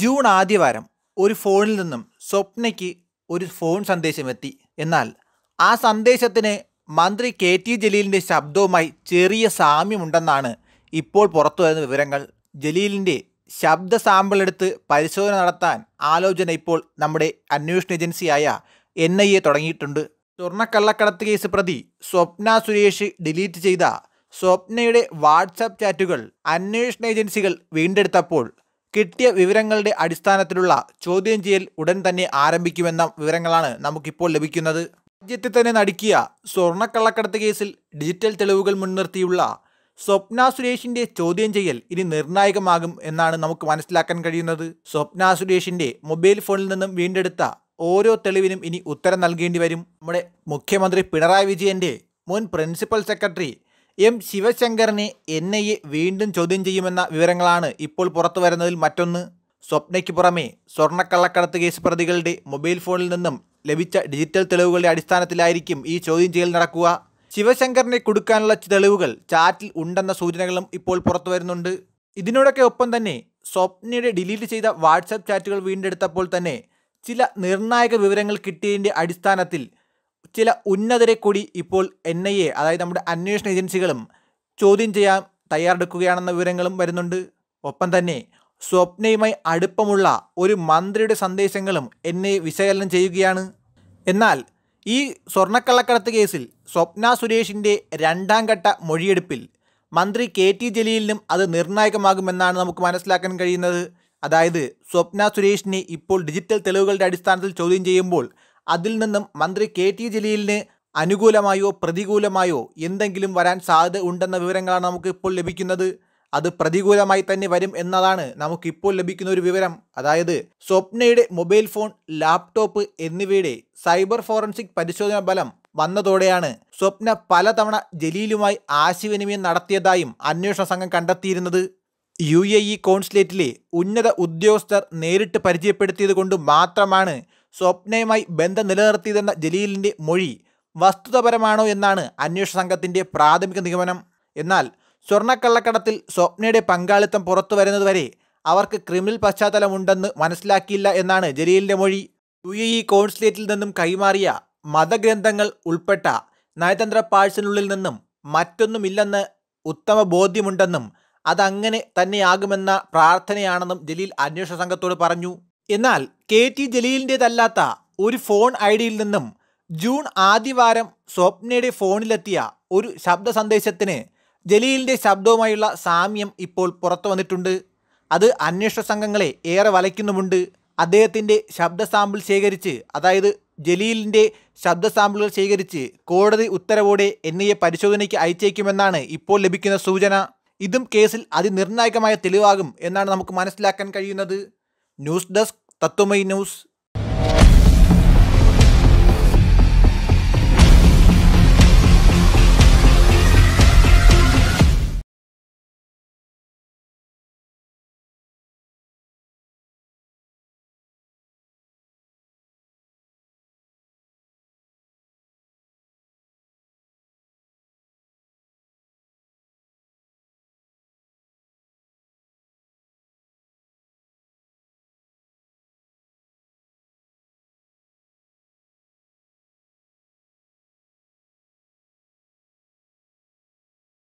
June ആദ്യവാരം ഒരു ഫോണിൽ നിന്നും സ്വപ്നയ്ക്ക് ഒരു ഫോൺ സന്ദേശമെത്തി എന്നാൽ ആ സന്ദേശത്തിന് മന്ത്രി കെ ടി ജലീലിൻ്റെ ശബ്ദവുമായി ചെറിയ സാമ്യമുണ്ടെന്നാണ് ഇപ്പോൾ പുറത്തു വരുന്ന വിവരങ്ങൾ ജലീലിൻ്റെ ശബ്ദ സാമ്പിൾ എടുത്ത് പരിശോധന നടത്താൻ ആലോചന ഇപ്പോൾ നമ്മുടെ അന്വേഷണ ഏജൻസിയായ എൻ ഐ എ തുടങ്ങിയിട്ടുണ്ട് സ്വർണ്ണക്കള്ളക്കടത്ത് കേസ് പ്രതി സ്വപ്ന സുരേഷ് ഡിലീറ്റ് ചെയ്ത സ്വപ്നയുടെ വാട്സാപ്പ് ചാറ്റുകൾ അന്വേഷണ ഏജൻസികൾ വീണ്ടെടുത്തപ്പോൾ കിട്ടിയ വിവരങ്ങളുടെ അടിസ്ഥാനത്തിലുള്ള ചോദ്യം ചെയ്യൽ ഉടൻ തന്നെ ആരംഭിക്കുമെന്ന വിവരങ്ങളാണ് നമുക്കിപ്പോൾ ലഭിക്കുന്നത് രാജ്യത്തെ തന്നെ നടുക്കിയ സ്വർണ്ണക്കള്ളക്കടത്ത് കേസിൽ ഡിജിറ്റൽ തെളിവുകൾ മുൻനിർത്തിയുള്ള സ്വപ്ന സുരേഷിന്റെ ചോദ്യം ചെയ്യൽ ഇനി നിർണായകമാകും എന്നാണ് നമുക്ക് മനസ്സിലാക്കാൻ കഴിയുന്നത് സ്വപ്ന സുരേഷിന്റെ മൊബൈൽ ഫോണിൽ നിന്നും വീണ്ടെടുത്ത ഓരോ തെളിവിനും ഇനി ഉത്തരം നൽകേണ്ടി വരും നമ്മുടെ മുഖ്യമന്ത്രി പിണറായി വിജയന്റെ മുൻ പ്രിൻസിപ്പൽ സെക്രട്ടറി എം ശിവശങ്കറിനെ എൻ ഐ എ വീണ്ടും ചോദ്യം ചെയ്യുമെന്ന വിവരങ്ങളാണ് ഇപ്പോൾ പുറത്തു വരുന്നതിൽ മറ്റൊന്ന് സ്വപ്നയ്ക്ക് പുറമെ സ്വർണ്ണക്കള്ളക്കടത്ത് കേസ് പ്രതികളുടെ മൊബൈൽ ഫോണിൽ നിന്നും ലഭിച്ച ഡിജിറ്റൽ തെളിവുകളുടെ അടിസ്ഥാനത്തിലായിരിക്കും ഈ ചോദ്യം ചെയ്യൽ നടക്കുക ശിവശങ്കറിനെ കൊടുക്കാനുള്ള തെളിവുകൾ ചാറ്റിൽ ഉണ്ടെന്ന സൂചനകളും ഇപ്പോൾ പുറത്തു വരുന്നുണ്ട് ഇതിനോടൊക്കെ ഒപ്പം തന്നെ സ്വപ്നയുടെ ഡിലീറ്റ് ചെയ്ത വാട്സാപ്പ് ചാറ്റുകൾ വീണ്ടെടുത്തപ്പോൾ തന്നെ ചില നിർണായക വിവരങ്ങൾ കിട്ടിയതിൻ്റെ അടിസ്ഥാനത്തിൽ ചില ഉന്നതരെ കൂടി ഇപ്പോൾ എൻ ഐ എ അതായത് നമ്മുടെ അന്വേഷണ ഏജൻസികളും ചോദ്യം ചെയ്യാൻ തയ്യാറെടുക്കുകയാണെന്ന വിവരങ്ങളും വരുന്നുണ്ട് ഒപ്പം തന്നെ സ്വപ്നയുമായി അടുപ്പമുള്ള ഒരു മന്ത്രിയുടെ സന്ദേശങ്ങളും എൻ ഐ വിശകലനം ചെയ്യുകയാണ് എന്നാൽ ഈ സ്വർണ്ണക്കള്ളക്കടത്ത് കേസിൽ സ്വപ്ന സുരേഷിൻ്റെ രണ്ടാം ഘട്ട മൊഴിയെടുപ്പിൽ മന്ത്രി കെ ടി ജലീലിനും അത് നിർണായകമാകുമെന്നാണ് നമുക്ക് മനസ്സിലാക്കാൻ കഴിയുന്നത് അതായത് സ്വപ്ന സുരേഷിനെ ഇപ്പോൾ ഡിജിറ്റൽ തെളിവുകളുടെ അടിസ്ഥാനത്തിൽ ചോദ്യം ചെയ്യുമ്പോൾ അതിൽ നിന്നും മന്ത്രി കെ ടി ജലീലിന് അനുകൂലമായോ പ്രതികൂലമായോ എന്തെങ്കിലും വരാൻ സാധ്യത ഉണ്ടെന്ന വിവരങ്ങളാണ് നമുക്ക് ഇപ്പോൾ ലഭിക്കുന്നത് അത് പ്രതികൂലമായി തന്നെ വരും എന്നതാണ് നമുക്കിപ്പോൾ ലഭിക്കുന്ന ഒരു വിവരം അതായത് സ്വപ്നയുടെ മൊബൈൽ ഫോൺ ലാപ്ടോപ്പ് എന്നിവയുടെ സൈബർ ഫോറൻസിക് പരിശോധന ബലം വന്നതോടെയാണ് സ്വപ്ന പലതവണ ജലീലുമായി ആശയവിനിമയം നടത്തിയതായും അന്വേഷണ സംഘം കണ്ടെത്തിയിരുന്നത് യു എ ഇ കോൺസുലേറ്റിലെ ഉന്നത ഉദ്യോഗസ്ഥർ നേരിട്ട് പരിചയപ്പെടുത്തിയത് കൊണ്ട് മാത്രമാണ് സ്വപ്നയുമായി ബന്ധം നിലനിർത്തിയതെന്ന ജലീലിൻ്റെ മൊഴി വസ്തുതപരമാണോ എന്നാണ് അന്വേഷണ സംഘത്തിൻ്റെ പ്രാഥമിക നിഗമനം എന്നാൽ സ്വർണ്ണക്കള്ളക്കടത്തിൽ സ്വപ്നയുടെ പങ്കാളിത്തം പുറത്തു വരുന്നതുവരെ അവർക്ക് ക്രിമിനൽ പശ്ചാത്തലമുണ്ടെന്ന് മനസ്സിലാക്കിയില്ല എന്നാണ് ജലീലിൻ്റെ മൊഴി യു എ ഇ കോൺസുലേറ്റിൽ നിന്നും കൈമാറിയ മതഗ്രന്ഥങ്ങൾ ഉൾപ്പെട്ട നയതന്ത്ര പാഴ്സിനുള്ളിൽ നിന്നും മറ്റൊന്നുമില്ലെന്ന് ഉത്തമ ബോധ്യമുണ്ടെന്നും അതങ്ങനെ തന്നെയാകുമെന്ന പ്രാർത്ഥനയാണെന്നും ജലീൽ അന്വേഷണ സംഘത്തോട് പറഞ്ഞു എന്നാൽ കെ ടി ജലീലിൻ്റേതല്ലാത്ത ഒരു ഫോൺ ഐ ഡിയിൽ നിന്നും ജൂൺ ആദ്യവാരം സ്വപ്നയുടെ ഫോണിലെത്തിയ ഒരു ശബ്ദ സന്ദേശത്തിന് ജലീലിൻ്റെ ശബ്ദവുമായുള്ള സാമ്യം ഇപ്പോൾ പുറത്തു വന്നിട്ടുണ്ട് അത് അന്വേഷണ സംഘങ്ങളെ ഏറെ വലയ്ക്കുന്നുമുണ്ട് അദ്ദേഹത്തിൻ്റെ ശബ്ദ സാമ്പിൾ ശേഖരിച്ച് അതായത് ജലീലിൻ്റെ ശബ്ദ സാമ്പിളുകൾ ശേഖരിച്ച് കോടതി ഉത്തരവോടെ എൻ ഐ എ പരിശോധനയ്ക്ക് അയച്ചേക്കുമെന്നാണ് ഇപ്പോൾ ലഭിക്കുന്ന സൂചന ഇതും കേസിൽ അതിനിർണായകമായ തെളിവാകും എന്നാണ് നമുക്ക് മനസ്സിലാക്കാൻ കഴിയുന്നത് ന്യൂസ് ഡെസ്ക് തത്വമയി ന്യൂസ്